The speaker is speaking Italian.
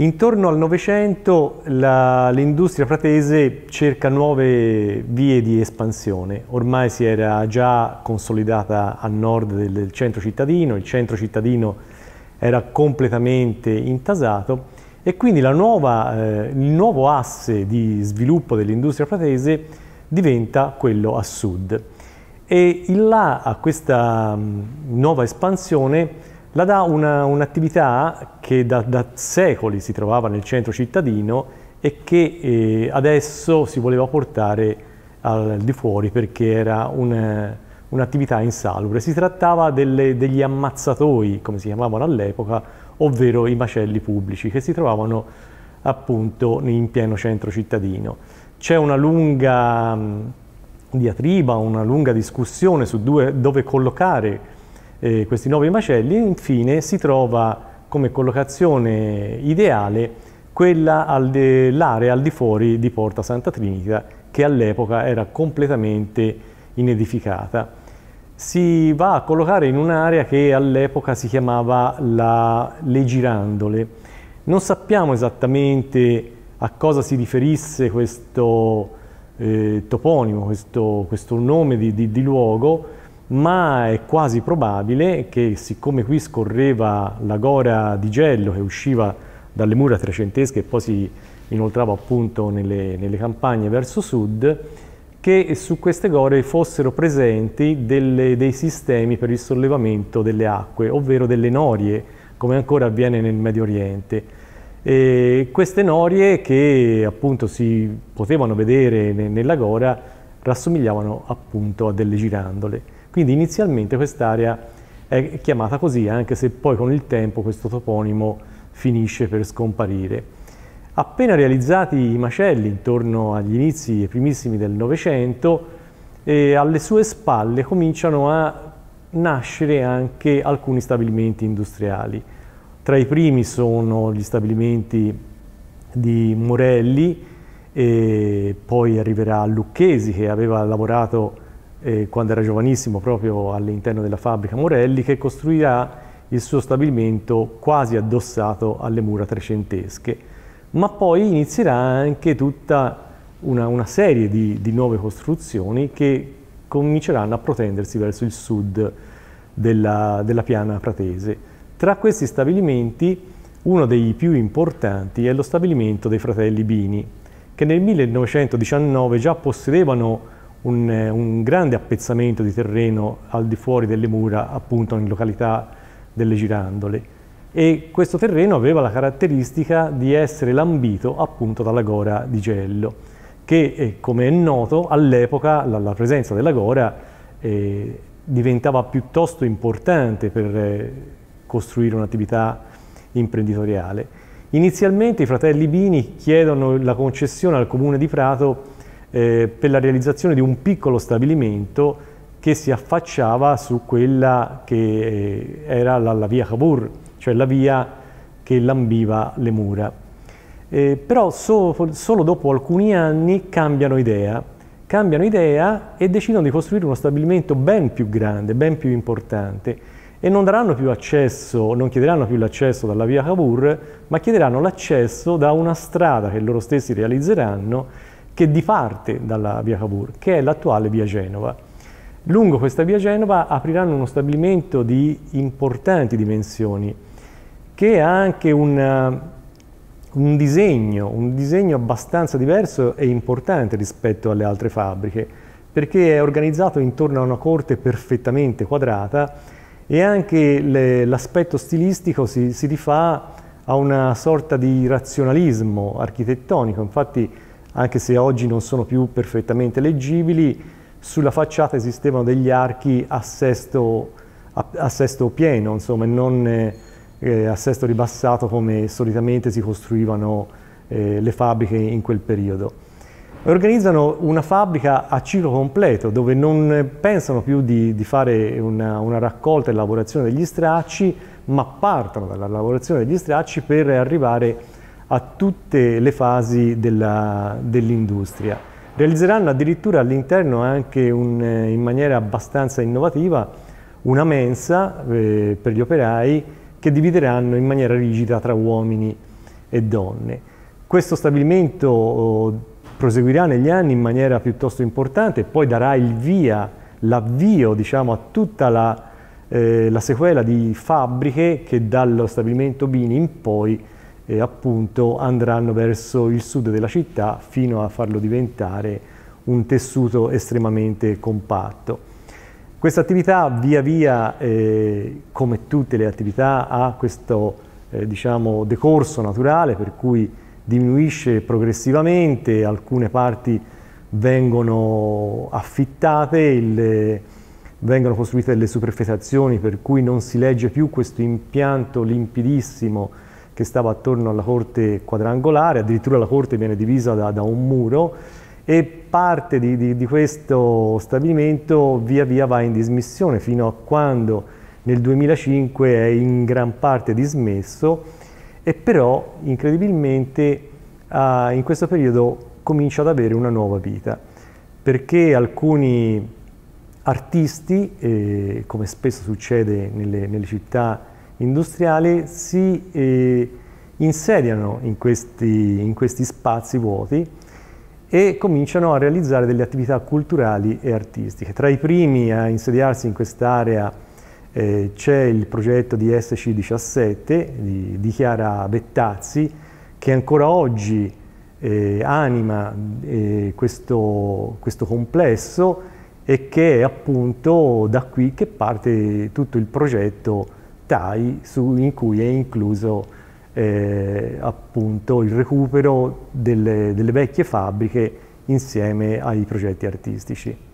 Intorno al Novecento l'industria pratese cerca nuove vie di espansione. Ormai si era già consolidata a nord del, del centro cittadino, il centro cittadino era completamente intasato e quindi nuova, eh, il nuovo asse di sviluppo dell'industria pratese diventa quello a sud. E in là a questa mh, mm, nuova espansione la dà un'attività che da, da, secoli si trovava nel centro cittadino e che eh, adesso si voleva portare al di fuori perché era un'attività un insalubre. Si trattava delle, degli ammazzatoi, come si chiamavano all'epoca, ovvero i macelli pubblici che si trovavano appunto in pieno centro cittadino. C'è una lunga diatriba, una lunga discussione su due, dove collocare eh, questi nuovi macelli infine si trova come collocazione ideale quella all'area al di fuori di Porta Santa Trinita che all'epoca era completamente inedificata. Si va a collocare in un'area che all'epoca si chiamava la, Le Girandole. Non sappiamo esattamente a cosa si riferisse questo eh, toponimo, questo, questo nome di, di, di luogo, ma è quasi probabile che siccome qui scorreva la gora di Gello che usciva dalle mura trecentesche e poi si inoltrava appunto nelle, nelle campagne verso sud, che su queste gore fossero presenti delle, dei sistemi per il sollevamento delle acque, ovvero delle norie, come ancora avviene nel Medio Oriente. E queste norie che appunto si potevano vedere nella gora rassomigliavano appunto a delle girandole. Quindi inizialmente quest'area è chiamata così, eh, anche se poi con il tempo questo toponimo finisce per scomparire. Appena realizzati i macelli intorno agli inizi primissimi del Novecento, eh, alle sue spalle cominciano a nascere anche alcuni stabilimenti industriali. Tra i primi sono gli stabilimenti di Morelli, poi arriverà Lucchesi che aveva lavorato eh, quando era giovanissimo proprio all'interno della fabbrica Morelli, che costruirà il suo stabilimento quasi addossato alle mura trecentesche, ma poi inizierà anche tutta una, una serie di, di, nuove costruzioni che cominceranno a protendersi verso il sud della, della piana pratese. Tra questi stabilimenti uno dei più importanti è lo stabilimento dei fratelli Bini, che nel 1919 già possedevano un, eh, un, grande appezzamento di terreno al di fuori delle mura, appunto in località delle Girandole. E questo terreno aveva la caratteristica di essere lambito appunto dalla gora di Gello, che eh, come è noto all'epoca la, la, presenza dell'agora eh, diventava piuttosto importante per eh, costruire un'attività imprenditoriale. Inizialmente i fratelli Bini chiedono la concessione al comune di Prato eh, per la realizzazione di un piccolo stabilimento che si affacciava su quella che eh, era la, la via Cavour, cioè la via che lambiva le mura. Eh, però so, solo dopo alcuni anni cambiano idea, cambiano idea e decidono di costruire uno stabilimento ben più grande, ben più importante e non daranno più accesso, non chiederanno più l'accesso dalla via Cavour, ma chiederanno l'accesso da una strada che loro stessi realizzeranno che diparte dalla via Cavour, che è l'attuale via Genova. Lungo questa via Genova apriranno uno stabilimento di importanti dimensioni, che ha anche un, eh, un, disegno, un disegno abbastanza diverso e importante rispetto alle altre fabbriche, perché è organizzato intorno a una corte perfettamente quadrata e anche l'aspetto stilistico si, si rifà a una sorta di razionalismo architettonico, infatti anche se oggi non sono più perfettamente leggibili, sulla facciata esistevano degli archi a sesto, a, a sesto pieno, insomma, non eh, a sesto ribassato come solitamente si costruivano eh, le fabbriche in quel periodo. Organizzano una fabbrica a ciclo completo dove non pensano più di, di fare una, una raccolta e lavorazione degli stracci, ma partono dalla lavorazione degli stracci per arrivare a a tutte le fasi dell'industria. Dell Realizzeranno addirittura all'interno anche un, eh, in maniera abbastanza innovativa una mensa eh, per gli operai che divideranno in maniera rigida tra uomini e donne. Questo stabilimento oh, proseguirà negli anni in maniera piuttosto importante e poi darà il via, l'avvio diciamo, a tutta la, eh, la sequela di fabbriche che dallo stabilimento Bini in poi eh, appunto andranno verso il sud della città fino a farlo diventare un tessuto estremamente compatto. Questa attività via via, eh, come tutte le attività, ha questo eh, diciamo, decorso naturale per cui diminuisce progressivamente, alcune parti vengono affittate, il, vengono costruite delle superfetazioni per cui non si legge più questo impianto limpidissimo che stava attorno alla corte quadrangolare, addirittura la corte viene divisa da, da un muro e parte di, di, di questo stabilimento via via va in dismissione fino a quando nel 2005 è in gran parte dismesso e però incredibilmente Uh, in questo periodo comincia ad avere una nuova vita, perché alcuni artisti, eh, come spesso succede nelle, nelle città industriali si eh, insediano in questi, in questi spazi vuoti e cominciano a realizzare delle attività culturali e artistiche. Tra i primi a insediarsi in quest'area eh, c'è il progetto di SC17 di, di, Chiara Bettazzi che ancora oggi eh, anima eh, questo, questo, complesso e che è appunto da qui che parte tutto il progetto TAI su, in cui è incluso eh, appunto il recupero delle, delle vecchie fabbriche insieme ai progetti artistici.